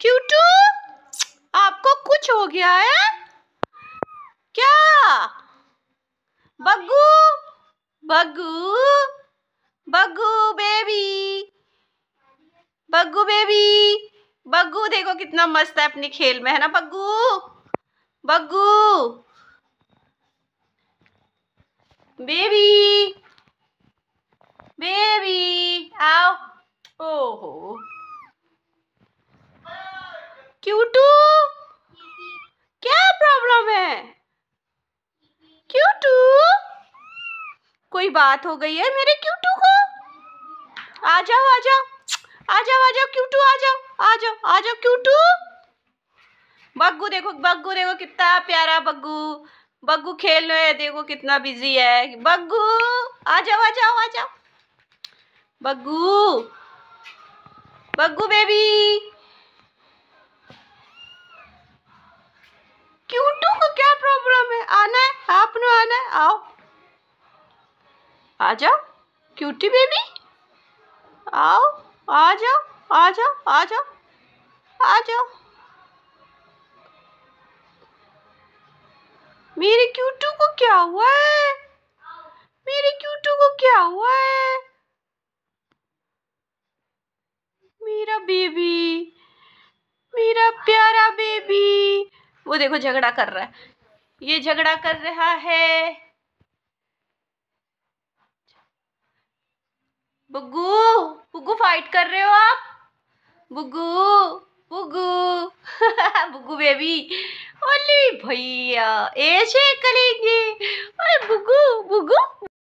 क्यूटू आपको कुछ हो गया है क्या बग्गू बग्गू बग्गू बेबी बग्गू बेबी बग्गू देखो कितना मस्त है अपने खेल में है ना बग्गू बग्गू बेबी बेबी आओ ओहो क्यूटू क्या प्रॉब्लम है क्यूटू कोई बात हो गई है मेरे क्यूटू को आ जाओ आ जाओ आ जाओ आ जाओ क्यूटू आ जाओ आ जाओ आ जाओ क्यूटू बग्गू देखो बग्गू देखो कितना प्यारा बग्गू बग्गू खेल रहे है देखो कितना बिजी है बग्गू आ जाओ आ जाओ आ जाओ बग्गू बग्गू बेबी खाना है आओ आ जाओ क्यूटी बेबी आओ आ जाओ आ जाओ आ जाओ आ जाओ मेरे क्यूटू को क्या हुआ है मेरे क्यूटू को क्या हुआ है मेरा बेबी मेरा प्यारा बेबी वो देखो झगड़ा कर रहा है ये झगड़ा कर रहा है बुगू बुग्गू फाइट कर रहे हो आप बुगू बुगू बुगू बेबी ओली भैया ऐसे करेंगे अरे बुगू बुगू